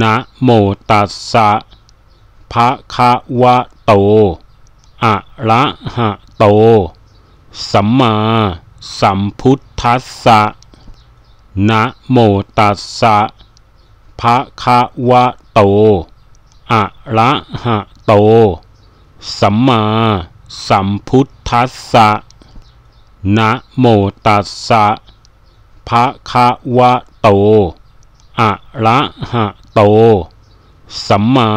นะโมตัสสะภะคะวะโตอะระหะโตสัมมาสัมพุทธัสสะนะโมตัสสะภะคะวะโตอะระหะโตสัมมาสัมพุทธัสสะนะโมตัสสะภะคะวะโตอะระหะโต สัมมา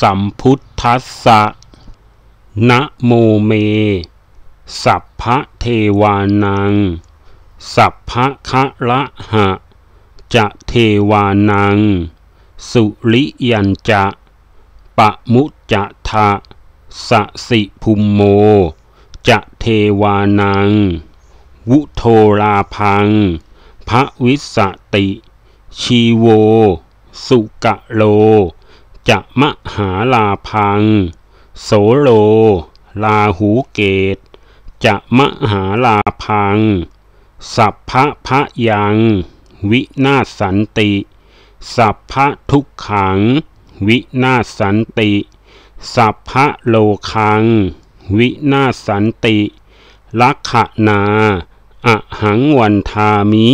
สัมพุทธัสสะนะโมเม สัพพะเทวานัง สัพพะคะระหะ จะเทวานัง สุริยันจะ ปะมุจะทะ สสิภุมโม จะเทวานัง วุโทราพังพระวิสติชีโว สุกะโล จะมหาลาพัง โสโลลาหูเกต จะมหาลาพังสัพพะพะยังวินาสันติสัพพะทุกขัง วินาสันติสัพพะโลคังวินาสันติลักขณาอหังวันทามิ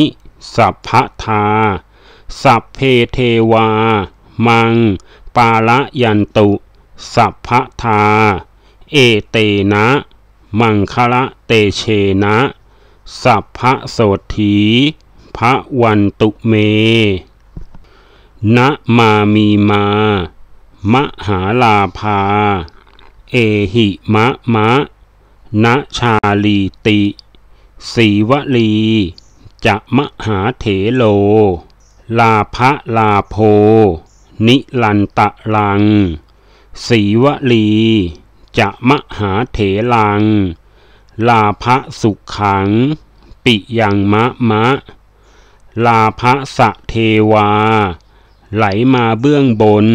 สัพพะทาสัพเพเทวา มัง ปาละยันตุ สัพพทาเอเตนะมังคละเตเชนะสัพพโสถีพระวันตุเมณมามีมา มหาลาภา เอหิมะมะ ณชาลีติ สีวลี จะมหาเถโลลาภะลาโพนิลันตะลัง สีวลี จะมหาเถลัง ลาภะสุขขัง ปิยังมะมะ ลาภะสะเทวา ไหลมาเบื้องบน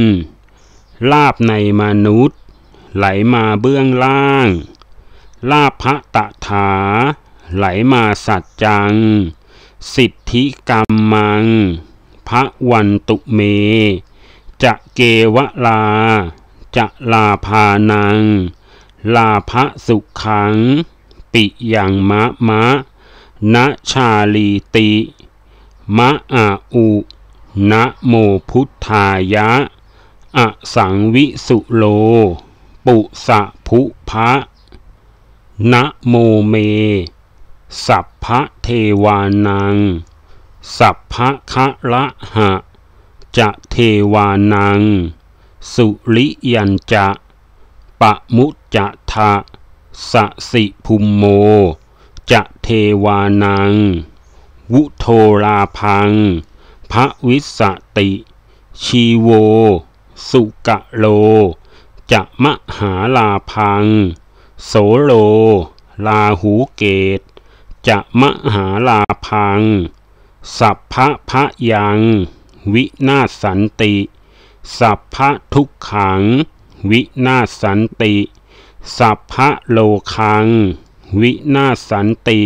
ลาบในมนุษย์ ไหลมาเบื้องล่าง ลาภะตะถา ไหลมาสัจจัง สิทธิกรรมังพระวันตุเม จะเกวลา จะลาพานัง ลาพระสุขังปิยังมะมะนะชาลีติ มะอาอุ นะโมพุทธายะ อสังวิสุโล ปุสะภุพะนะโมเม สัพพะเทวานังสัพพะคะระหะ จะเทวานัง สุริยัญจะ ปะมุจจะทะ สสิภุมโม จะเทวานัง วุโทราพัง พระวิสติ ชีโว สุกะโล จะมหาลาพัง โสโล ลาหูเกต จะมหาลาพังสัพพะพะยังวินาสันติสัพพะทุกขัง วินาสันติ สัพพะโลคัง วินาสันติ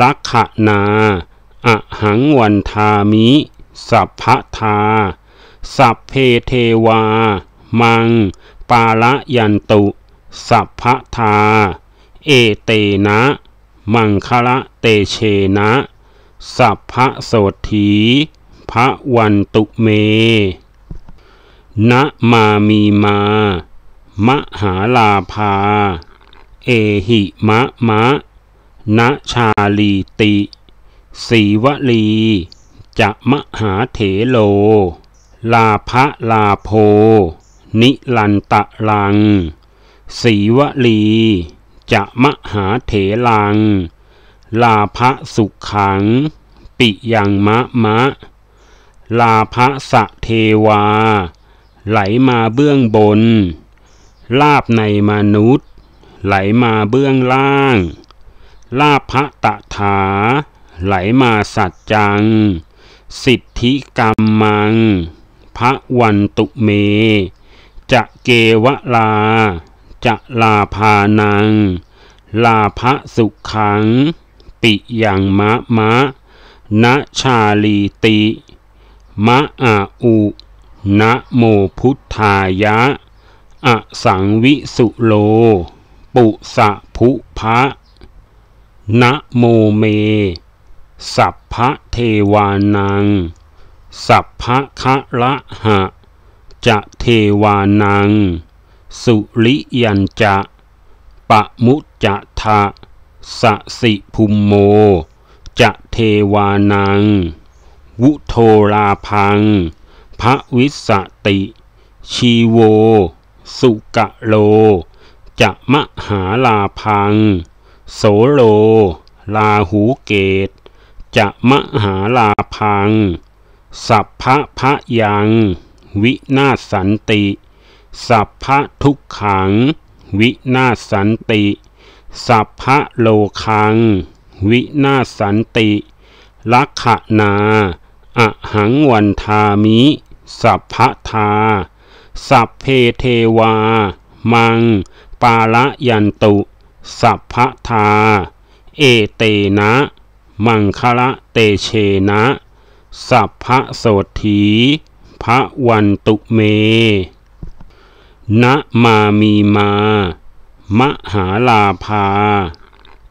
ลักขณาอะหังวันทามิ สัพพะทา สัพเพเทวา มังปาละยันตุ สัพพะทา เอเตนะมังคละเตเชนะสัพพะโสถีพระวันตุเมณมามีมา มหาลาภา เอหิมะมะ ณชาลีติ สีวลี จะมหาเถโล ลาภะลาโพ นิลันตะลัง สีวลี จะมหาเถลังลาภสุขขัง ปิยังมะมะ ลาภสะเทวา ไหลมาเบื้องบน ลาบในมนุษย์ ไหลมาเบื้องล่าง ลาภะตะถา ไหลมาสัจจัง สิทธิกรรมมังพระวันตุเม จะเกวลาจะลาพานัง ลาภสุขขังติยังมะมะนะชาลีติ มะอาอุ นะโมพุทธายะอะสังวิสุโล ปุสะภุพะนะโมเม สัพพะเทวานัง สัพพะคะระหะ จะเทวานัง สุริยันจะ ปะมุจจะทะสสิภุมโม จะเทวานัง วุโทราพัง พระวิสติ ชีโว สุกะโล จะมหาลาพัง โสโล ลาหูเกต จะมหาลาพัง สัพพะพะยัง วินาสันติ สัพพะทุกขัง วินาสันติสัพพะโลคัง วินาสันติ ลักขณาอหังวันทามิ สัพพะทา สัพเพเทวา มัง ปาละยันตุ สัพพะทา เอเตนะ มังคละเตเชนะ สัพพะโสถี พระวันตุเม นะมามีมามหาลาภา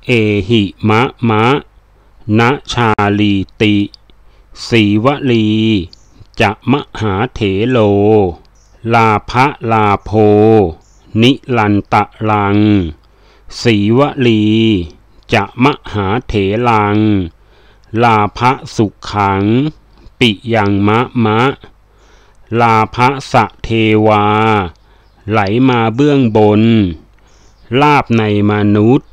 เอหิมะมะนะชาลีติ สีวลี จะมหาเถโล ลาภะลาโพ นิลันตะลัง สีวลี จะมหาเถลัง ลาภะสุขัง ปิยังมะมะ ลาภะสะเทวา ไหลมาเบื้องบนลาบในมนุษย์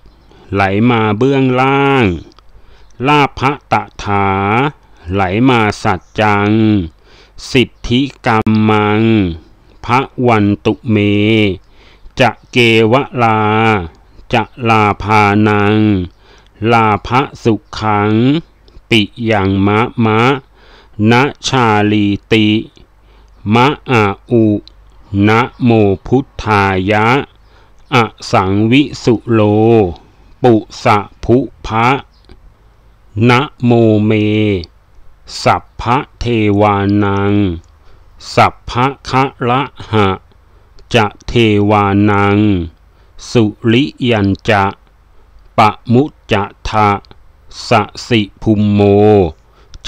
ไหลมาเบื้องล่างลาบพระตถา ไหลมาสัจจัง สิทธิกรรมังพระวันตุเม จะเกวลาจะลาพานัง ลาพระสุขังปิยังมะมะ ณชาลีติ มะอาอุณโมพุทธายะอสังวิสุโล ปุสะภุพะนะโมเม สัพพะเทวานัง สัพพะคะละหะ จะเทวานัง สุริยันจะ ปะมุจจะทะสสิภุมโม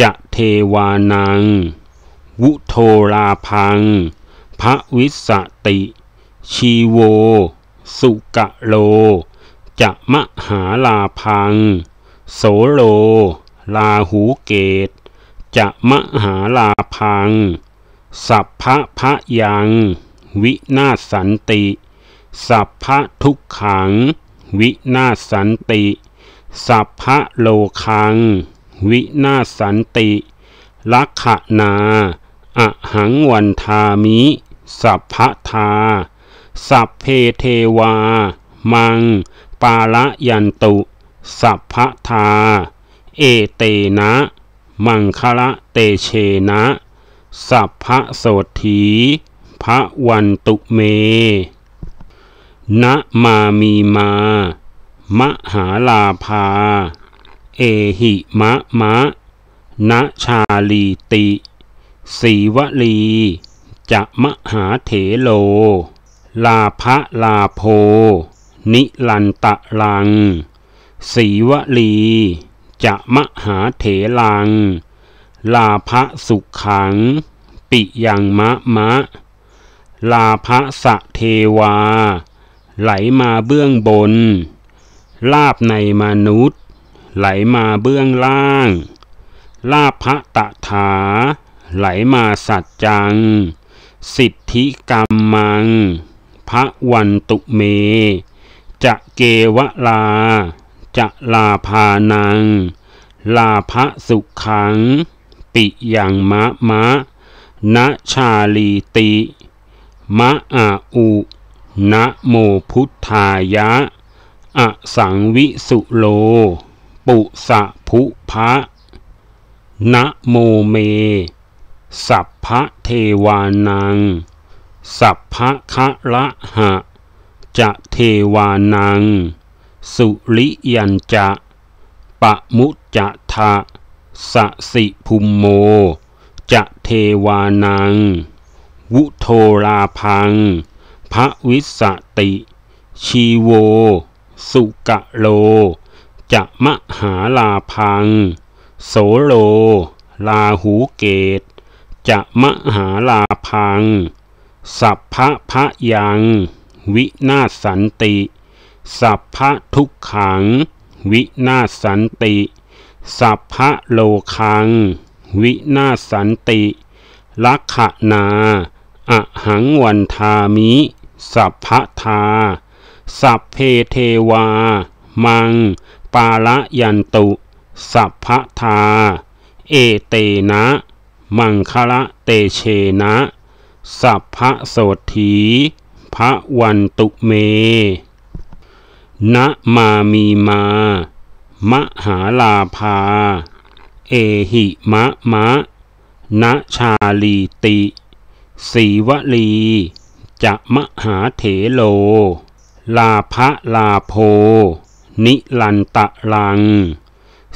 จะเทวานัง วุโทราพัง พระวิสติ ชีโวสุกะโล จะมะหาลาพัง โสโลลาหูเกต จะมะหาลาพัง สัพพะพะยังวินาสันติสัพพะทุกขัง วินาสันติ สัพพะโลคังวินาสันติ ลักขณาอหังวันทามิ สัพพะทาสัพเพเทวา มัง ปาละยันตุ สัพพทาเอเตนะมังคละเตเชนะสัพพโสถีพระวันตุเมณมามีมา มหาลาภา เอหิมะมะ ณชาลีติ สีวลี จะมหาเถโลลาภะลาโพนิลันตะลังสีวลี จะมหาเถลัง ลาภะสุขัง ปิยังมะมะ ลาภะสะเทวา ไหลมาเบื้องบน ลาบในมนุษย์ ไหลมาเบื้องล่างลาภะตะถา ไหลมาสัจจัง สิทธิกรรมังะวันตุเม จะเกวลา จะลาพานัง ลาภะสุขังปิยังมะมะนะชาลีติ มะอาอุ นะโมพุทธายะ อสังวิสุโล ปุสะพุพะนะโมเม สัพพะเทวานังสัพพะคะระหะ จะเทวานัง สุริยันจะ ปะมุจจะทะ สสิภุมโม จะเทวานัง วุโทราพัง พระวิสติ ชีโว สุกะโล จะมหาลาพัง โสโล ลาหูเกต จะมหาลาพังสัพพะพะยังวินาสันติสัพพะทุกขัง วินาสันติสัพพะโลคัง วินาสันติลักขณาอะหังวันทามิ สัพพะทาสัพเพเทวา มังปาละยันตุ สัพพะทา เอเตนะมังคละเตเชนะสัพพะโสถีพระวันตุเมนะมามีมา มหาลาภา เอหิมะมะนะชาลีติ สีวลี จะมหาเถโล ลาภะลาโพ นิลันตะลัง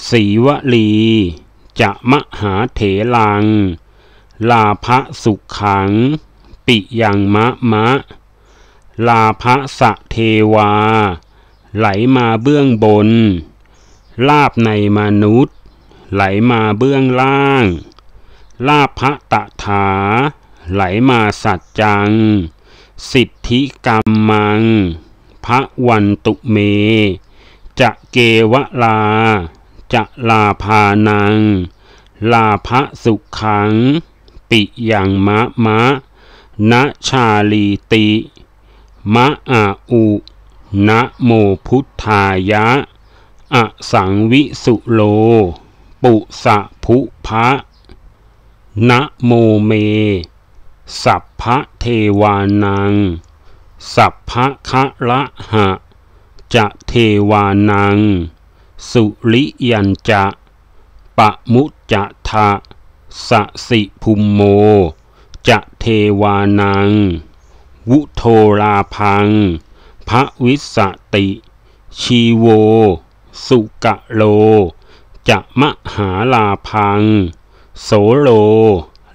สีวลี จะมหาเถลังลาภสุขัง ปิยังมะมะ ลาภสะเทวา ไหลมาเบื้องบน ลาบในมนุษย์ ไหลมาเบื้องล่าง ลาภะตะถา ไหลมาสัจจัง สิทธิกรรมมังพระวันตุเม จะเกวลาจะลาพานัง ลาภสุขังปิยังมะมะนะชาลีติ มะอาอุนะโมพุทธายะ อสังวิสุโล ปุสะภุพะนะโมเม สัพพะเทวานัง สัพพะคะละหะ จะเทวานัง สุริยันจะ ปะมุจจะทะสสิภุมโม จะเทวานัง วุโทราพัง พระวิสติ ชีโว สุกะโล จะมหาลาพัง โสโล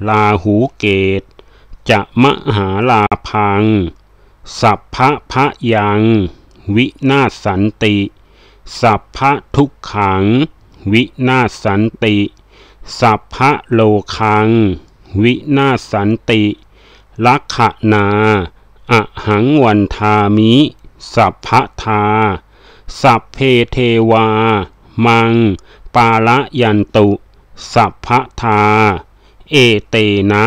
ลาหูเกต จะมหาลาพัง สัพพะพะยัง วินาสันติ สัพพะทุกขัง วินาสันติสัพพะโลคัง วินาสันติ ลักขณาอะหังวันทามิ สัพพะทา สัพเพเทวา มัง ปาละยันตุ สัพพะทา เอเตนะ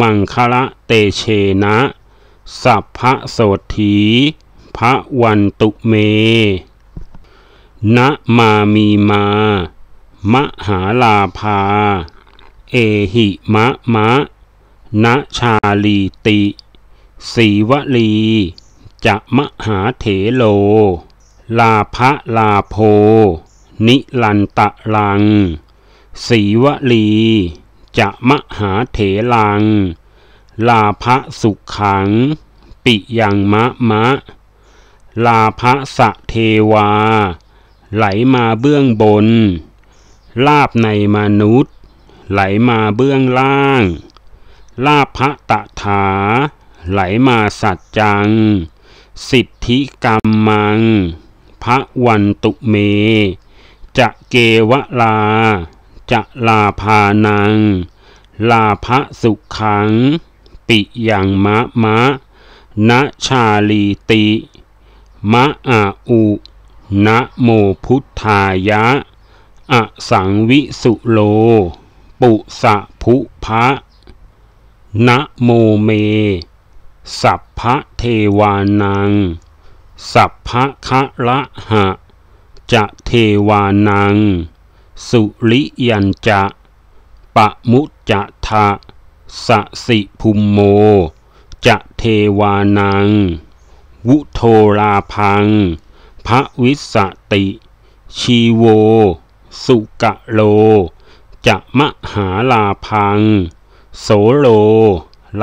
มังคละเตเชนะ สัพพะโสธีพระวันตุเม นะมามีมามหาลาภา เอหิมะมะนะชาลีติ สีวลี จะมหาเถโล ลาภะลาโพ นิลันตะลัง สีวลี จะมหาเถลัง ลาภะสุขัง ปิยังมะมะ ลาภะสะเทวา ไหลมาเบื้องบนลาบในมนุษย์ ไหลมาเบื้องล่างลาบพระตถา ไหลมาสัจจัง สิทธิกรรมมังพระวันตุเม จะเกวลาจะลาพานัง ลาพระสุขังปิยังมะมะ ณชาลีติ มะอาอุณโมพุทธายะอสังวิสุโล ปุสะภุพะนะโมเม สัพพะเทวานัง สัพพะคะระหะ จะเทวานัง สุริยันจะ ปะมุจจะทะ สสิภุมโม จะเทวานัง วุโทราพังพระวิสติ ชีโวสุกะโล จะมะหาลาพัง โสโล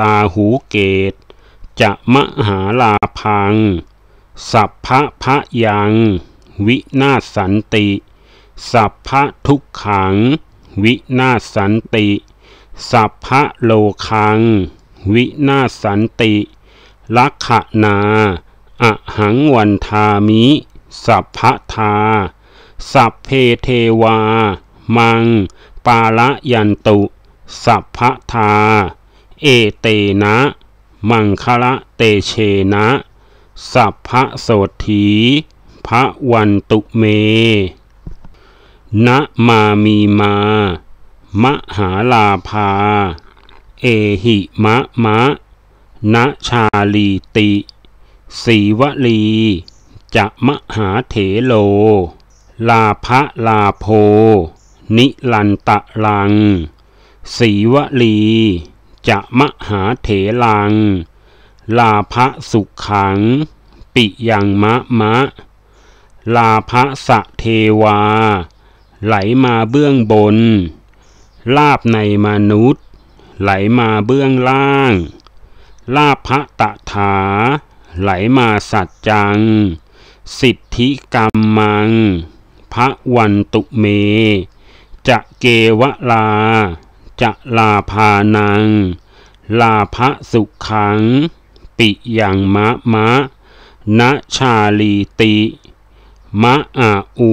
ลาหูเกต จะมะหาลาพัง สัพพะพะยังวินาสันติสัพพะทุกขัง วินาสันติสัพพะโลคัง วินาสันติลักขณาอหังวันทามิสัพพทาสัพเพเทวา มัง ปาละยันตุ สัพพทาเอเตนะมังคละเตเชนะสัพพโสธีพระวันตุเม นะมามีมา มหาลาภา เอหิมะมะ นะชาลีติ สีวลี จะมหาเถโลลาภะลาโพนิลันตะลังสีวลี จะมหาเถลัง ลาภะสุขขัง ปิยังมะมะ ลาภะสะเทวา ไหลมาเบื้องบน ลาบในมนุษย์ ไหลมาเบื้องล่าง ลาภะตะถา ไหลมาสัจจัง สิทธิกรรมังพระวันตุเม จะเกวลาจะลาพานัง ลาพระสุขังปิยังมะมะนะชาลีติ มะอาอุ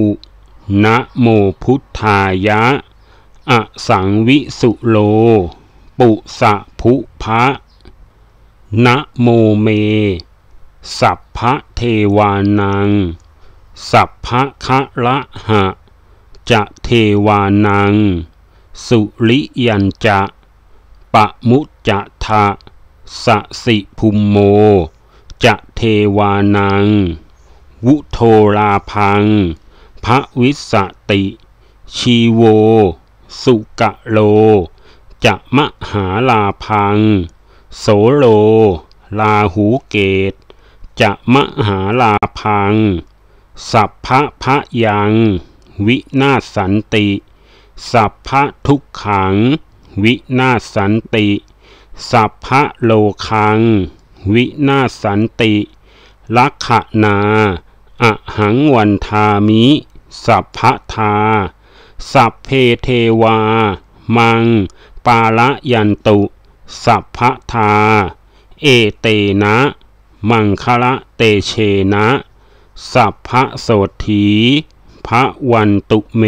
นะโมพุทธายะ อสังวิสุโล ปุสะภุพะ นะโมเม สัพพะเทวานังสัพพะคะระหะ จะเทวานัง สุริยันจะ ปะมุจจะทะ สสิภุมโม จะเทวานัง วุโทราพัง พระวิสติ ชีโว สุกะโล จะมหาลาพัง โสโล ลาหูเกต จะมหาลาพังสัพพะพะยังวินาสันติสัพพะทุกขัง วินาสันติ สัพพะโลคังวินาสันติลักขณาอะหังวันทามิ สัพพะทา สัพเพเทวา มังปาละยันตุ สัพพะทา เอเตนะมังคละเตเชนะสัพพะโสถีพระวันตุเม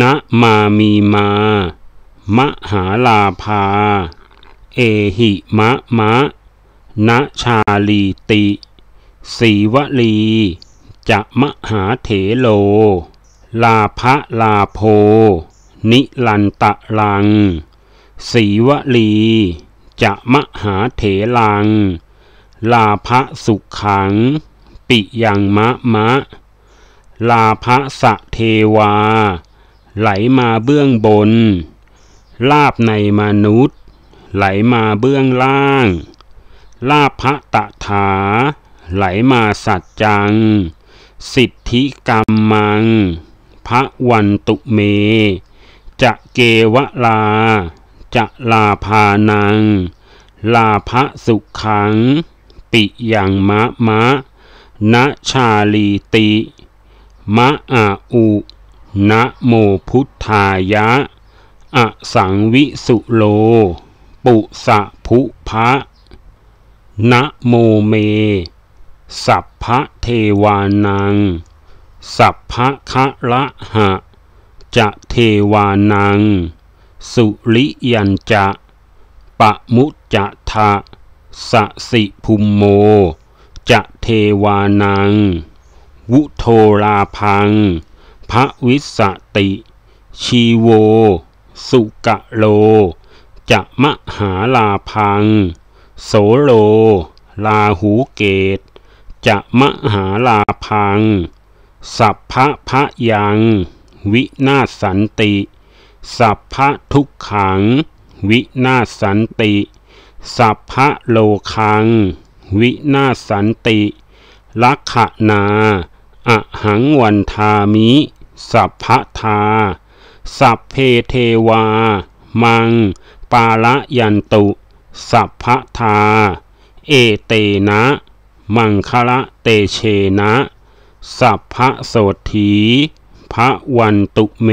ณมามีมา มหาลาภา เอหิมะมะณชาลีติ สีวลี จะมหาเถโล ลาภะลาโพ นิลันตะลัง สีวลี จะมหาเถลังลาภสุขขัง ปิยังมะมะ ลาภสะเทวา ไหลมาเบื้องบน ลาบในมนุษย์ ไหลมาเบื้องล่าง ลาภตะถา ไหลมาสัจจัง สิทธิกรรมังพระวันตุเม จะเกวลาจะลาพานัง ลาภสุขขังปิยังมะมะนะชาลีติ มะอาอุ นะโมพุทธายะอะสังวิสุโล ปุสะพุพะนะโมเม สัพพะเทวานัง สัพพะคะละหะ จะเทวานัง สุริยันจะ ปะมุจจะทะสสิภุมโม จะเทวานัง วุโทราพัง พระวิสติ ชีโว สุกะโล จะมหาลาพัง โสโล ลาหูเกต จะมหาลาพัง สัพพะพะยัง วินาสันติ สัพพะทุกขัง วินาสันติสัพพะโลคัง วินาสันติ ลักขณาอหังวันทามิ สัพพะทา สัพเพเทวา มัง ปาละยันตุ สัพพะทา เอเตนะ มังคละเตเชนะ สัพพะโสถี พระวันตุเม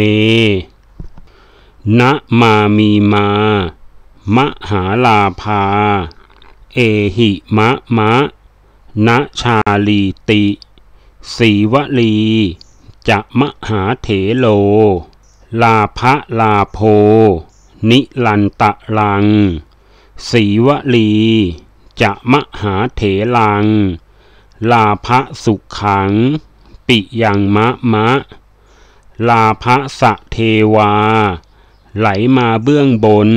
นะมามีมามหาลาภา เอหิมะมะนะชาลีติ สีวลี จะมหาเถโล ลาภลาโพ นิลันตะลัง สีวลี จะมหาเถลัง ลาภสุขัง ปิยังมะมะ ลาภสะเทวา ไหลมาเบื้องบน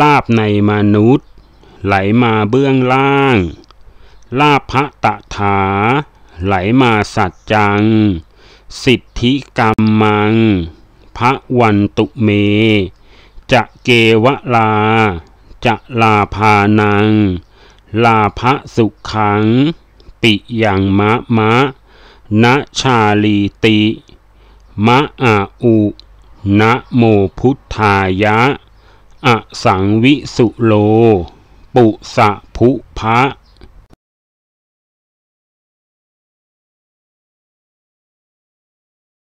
ลาบในมนุษย์ ไหลมาเบื้องล่างลาบพระตถา ไหลมาสัจจัง สิทธิกรรมมังพระวันตุเม จะเกวลาจะลาพานัง ลาพระสุขังปิยังมะมะณชาลีติ มะอาอุณโมพุทธายะอสังวิสุโล ปุสะภุพะ